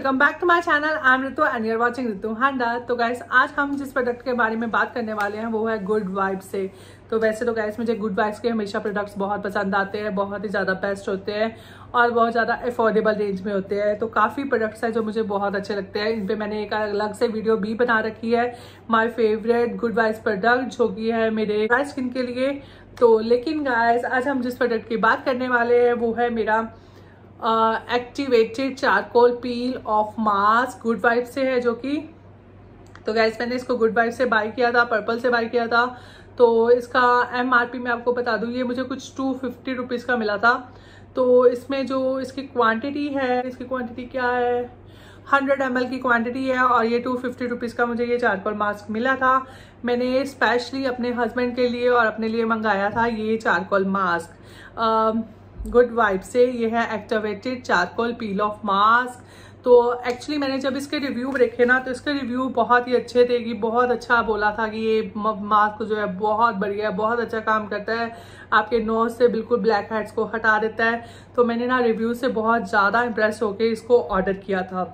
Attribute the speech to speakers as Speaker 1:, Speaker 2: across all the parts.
Speaker 1: welcome back to my channel I am Ritu and you're watching Ritu Handa तो guys आज हम जिस प्रोडक्ट के बारे में बात करने वाले हैं वो है गुड वाइब से तो वैसे तो गाइस मुझे गुड वाइब्स के हमेशा प्रोडक्ट्स बहुत पसंद आते हैं बहुत ही ज़्यादा बेस्ट होते हैं और बहुत ज़्यादा अफोर्डेबल रेंज में होते हैं तो काफ़ी प्रोडक्ट्स हैं जो मुझे बहुत अच्छे लगते हैं इन पर मैंने एक अलग से वीडियो भी बना रखी है my favourite good vibes product जो कि है मेरे ड्राई स्किन के लिए तो लेकिन गाइज आज हम जिस प्रोडक्ट की बात करने वाले हैं वो है मेरा activated charcoal peel off mask good vibe से है जो कि तो गैस मैंने इसको गुड वाइफ से बाई किया था पर्पल से बाई किया था तो इसका एम आर पी मैं आपको बता दूँ ये मुझे कुछ टू फिफ्टी रुपीज़ का मिला था तो इसमें जो इसकी क्वांटिटी है इसकी क्वांटिटी क्या है हंड्रेड एम की क्वांटिटी है और ये टू फिफ्टी रुपीज़ का मुझे ये चारकोल मास्क मिला था मैंने स्पेशली अपने हस्बैंड के लिए और अपने लिए मंगाया था ये चारकोल मास्क गुड वाइब से ये है activated charcoal peel off mask तो एक्चुअली मैंने जब इसके रिव्यू देखे ना तो इसके रिव्यू बहुत ही अच्छे थे कि बहुत अच्छा बोला था कि ये मास्क जो है बहुत बढ़िया है बहुत अच्छा काम करता है आपके नोज से बिल्कुल ब्लैक हेड्स को हटा देता है तो मैंने ना रिव्यू से बहुत ज़्यादा इम्प्रेस होकर इसको ऑर्डर किया था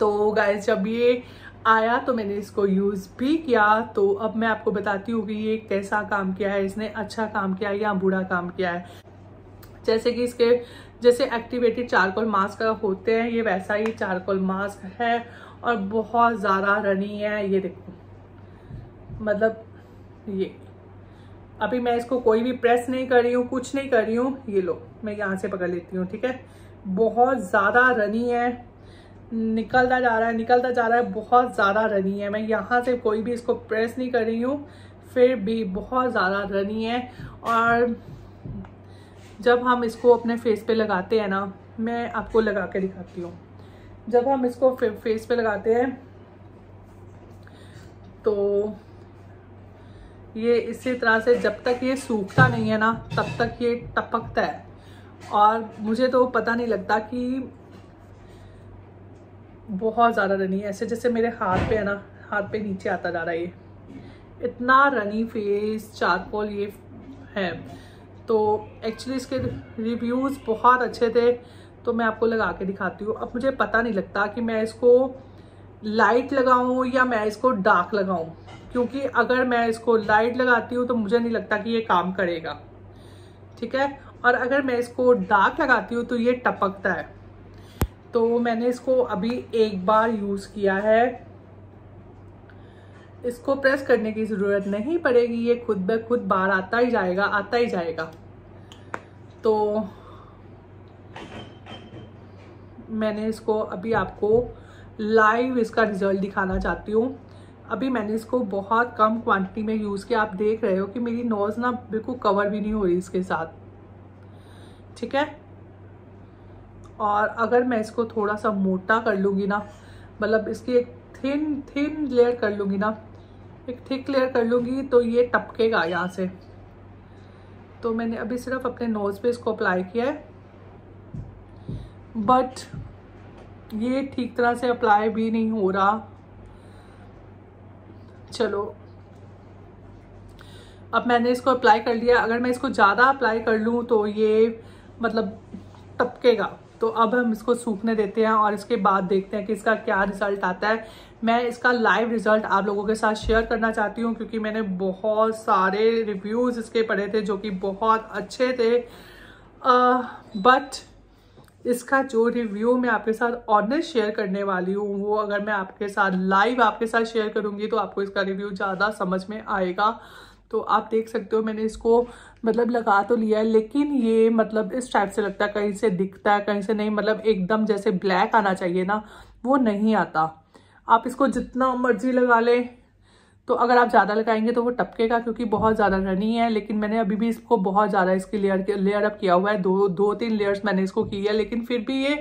Speaker 1: तो गाइज जब ये आया तो मैंने इसको यूज़ भी किया तो अब मैं आपको बताती हूँ कि ये कैसा काम किया है इसने अच्छा काम किया है या बुरा काम किया है जैसे कि इसके जैसे एक्टिवेटेड चारकोल मास्क होते हैं ये वैसा ही चारकोल मास्क है और बहुत ज़्यादा रनी है ये देखो मतलब ये अभी मैं इसको कोई भी प्रेस नहीं कर रही हूँ कुछ नहीं कर रही हूँ ये लो मैं यहाँ से पकड़ लेती हूँ ठीक है बहुत ज़्यादा रनी है निकलता जा रहा है निकलता जा रहा है बहुत ज़्यादा रनी है मैं यहाँ से कोई भी इसको प्रेस नहीं कर रही हूँ फिर भी बहुत ज़्यादा रनी है और जब हम इसको अपने फेस पे लगाते हैं ना मैं आपको लगा के दिखाती हूँ जब हम इसको फे, फेस पे लगाते हैं तो ये इसी तरह से जब तक ये सूखता नहीं है ना तब तक ये टपकता है और मुझे तो पता नहीं लगता कि बहुत ज़्यादा रनी है ऐसे जैसे मेरे हाथ पे है ना हाथ पे नीचे आता जा रहा है ये इतना रनी फेस चारकोल ये है तो एक्चुअली इसके रिव्यूज़ बहुत अच्छे थे तो मैं आपको लगा के दिखाती हूँ अब मुझे पता नहीं लगता कि मैं इसको लाइट लगाऊं या मैं इसको डार्क लगाऊं क्योंकि अगर मैं इसको लाइट लगाती हूँ तो मुझे नहीं लगता कि ये काम करेगा ठीक है और अगर मैं इसको डार्क लगाती हूँ तो ये टपकता है तो मैंने इसको अभी एक बार यूज़ किया है इसको प्रेस करने की ज़रूरत नहीं पड़ेगी ये खुद ब खुद बाहर आता ही जाएगा आता ही जाएगा तो मैंने इसको अभी आपको लाइव इसका रिज़ल्ट दिखाना चाहती हूँ अभी मैंने इसको बहुत कम क्वांटिटी में यूज़ किया आप देख रहे हो कि मेरी नोज़ ना बिल्कुल कवर भी नहीं हो रही इसके साथ ठीक है और अगर मैं इसको थोड़ा सा मोटा कर लूँगी ना मतलब इसकी एक थिन थिन लेयर कर लूँगी ना एक थिक लेयर कर लूँगी तो ये टपकेगा यहाँ से तो मैंने अभी सिर्फ अपने नोज़ पे इसको अप्लाई किया है बट ये ठीक तरह से अप्लाई भी नहीं हो रहा चलो अब मैंने इसको अप्लाई कर लिया अगर मैं इसको ज़्यादा अप्लाई कर लूँ तो ये मतलब टपकेगा तो अब हम इसको सूखने देते हैं और इसके बाद देखते हैं कि इसका क्या रिज़ल्ट आता है मैं इसका लाइव रिज़ल्ट आप लोगों के साथ शेयर करना चाहती हूँ क्योंकि मैंने बहुत सारे रिव्यूज़ इसके पढ़े थे जो कि बहुत अच्छे थे बट इसका जो रिव्यू मैं आपके साथ ऑनर शेयर करने वाली हूँ वो अगर मैं आपके साथ लाइव आपके साथ शेयर करूँगी तो आपको इसका रिव्यू ज़्यादा समझ में आएगा तो आप देख सकते हो मैंने इसको मतलब लगा तो लिया है लेकिन ये मतलब इस टाइप से लगता है कहीं से दिखता है कहीं से नहीं मतलब एकदम जैसे ब्लैक आना चाहिए ना वो नहीं आता आप इसको जितना मर्जी लगा लें तो अगर आप ज़्यादा लगाएंगे तो वो टपकेगा क्योंकि बहुत ज़्यादा रनी है लेकिन मैंने अभी भी इसको बहुत ज़्यादा इसकी लेयर लेयर अप किया हुआ है दो दो तीन लेयर्स मैंने इसको की है लेकिन फिर भी ये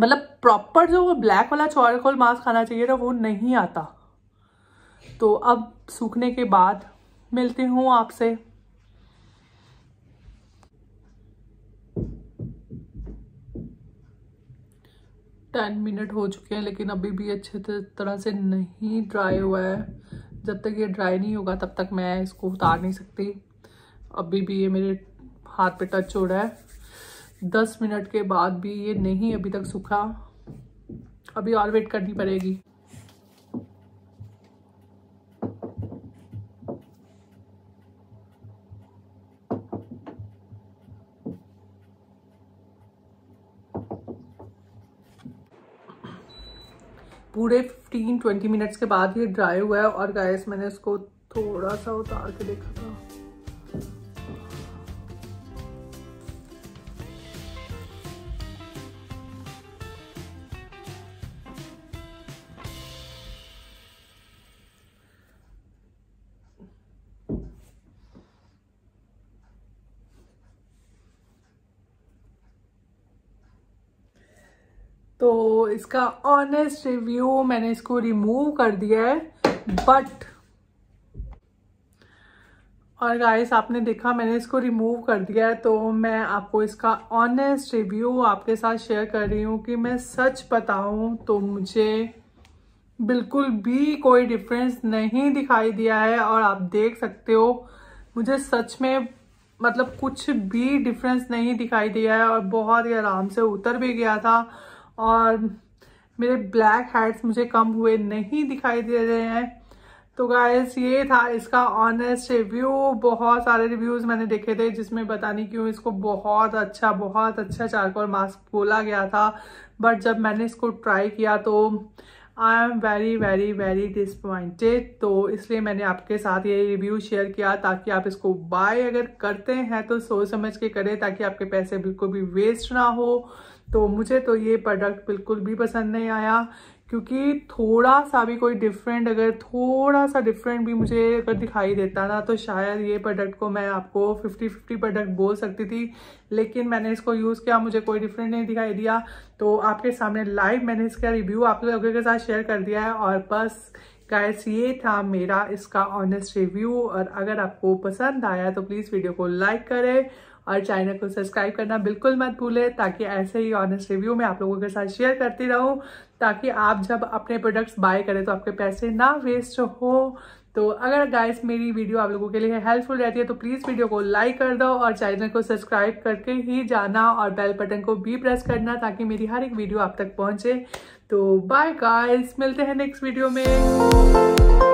Speaker 1: मतलब प्रॉपर जो वो ब्लैक वाला चौरकोल मास्क खाना चाहिए था वो नहीं आता तो अब सूखने के बाद मिलती हूँ आपसे टेन मिनट हो चुके हैं लेकिन अभी भी अच्छे तरह से नहीं ड्राई हुआ है जब तक ये ड्राई नहीं होगा तब तक मैं इसको उतार नहीं सकती अभी भी ये मेरे हाथ पे टच हो रहा है दस मिनट के बाद भी ये नहीं अभी तक सूखा अभी और वेट करनी पड़ेगी पूरे 15-20 मिनट्स के बाद ये ड्राई हुआ है और गैस मैंने इसको थोड़ा सा उतार के देखा तो इसका ऑनेस्ट रिव्यू मैंने इसको रिमूव कर दिया है बट और गाइस आपने देखा मैंने इसको रिमूव कर दिया है तो मैं आपको इसका ऑनेस्ट रिव्यू आपके साथ शेयर कर रही हूँ कि मैं सच बताऊँ तो मुझे बिल्कुल भी कोई डिफरेंस नहीं दिखाई दिया है और आप देख सकते हो मुझे सच में मतलब कुछ भी डिफरेंस नहीं दिखाई दिया है और बहुत ही आराम से उतर भी गया था और मेरे ब्लैक हेड्स मुझे कम हुए नहीं दिखाई दे रहे हैं तो गाइस ये था इसका ऑनेस्ट रिव्यू बहुत सारे रिव्यूज़ मैंने देखे थे जिसमें पता नहीं क्यों इसको बहुत अच्छा बहुत अच्छा चारकोल मास्क बोला गया था बट जब मैंने इसको ट्राई किया तो I am very very very disappointed तो इसलिए मैंने आपके साथ ये रिव्यू शेयर किया ताकि आप इसको बाय अगर करते हैं तो सोच समझ के करें ताकि आपके पैसे बिल्कुल भी वेस्ट ना हो तो मुझे तो ये प्रोडक्ट बिल्कुल भी पसंद नहीं आया क्योंकि थोड़ा सा भी कोई डिफरेंट अगर थोड़ा सा डिफरेंट भी मुझे अगर दिखाई देता ना तो शायद ये प्रोडक्ट को मैं आपको फिफ्टी फिफ्टी प्रोडक्ट बोल सकती थी लेकिन मैंने इसको यूज़ किया मुझे कोई डिफरेंट नहीं दिखाई दिया तो आपके सामने लाइव मैंने इसका रिव्यू आप लोगों के साथ शेयर कर दिया है और बस गाइस ये था मेरा इसका ऑनेस्ट रिव्यू और अगर आपको पसंद आया तो प्लीज़ वीडियो को लाइक करें और चैनल को सब्सक्राइब करना बिल्कुल मत भूलें ताकि ऐसे ही ऑनेस्ट रिव्यू मैं आप लोगों के साथ शेयर करती रहूँ ताकि आप जब अपने प्रोडक्ट्स बाय करें तो आपके पैसे ना वेस्ट हो तो अगर गाइस मेरी वीडियो आप लोगों के लिए हेल्पफुल रहती है तो प्लीज़ वीडियो को लाइक कर दो और चैनल को सब्सक्राइब करके ही जाना और बेल बटन को भी प्रेस करना ताकि मेरी हर एक वीडियो आप तक पहुँचे तो बाय गाइस मिलते हैं नेक्स्ट वीडियो में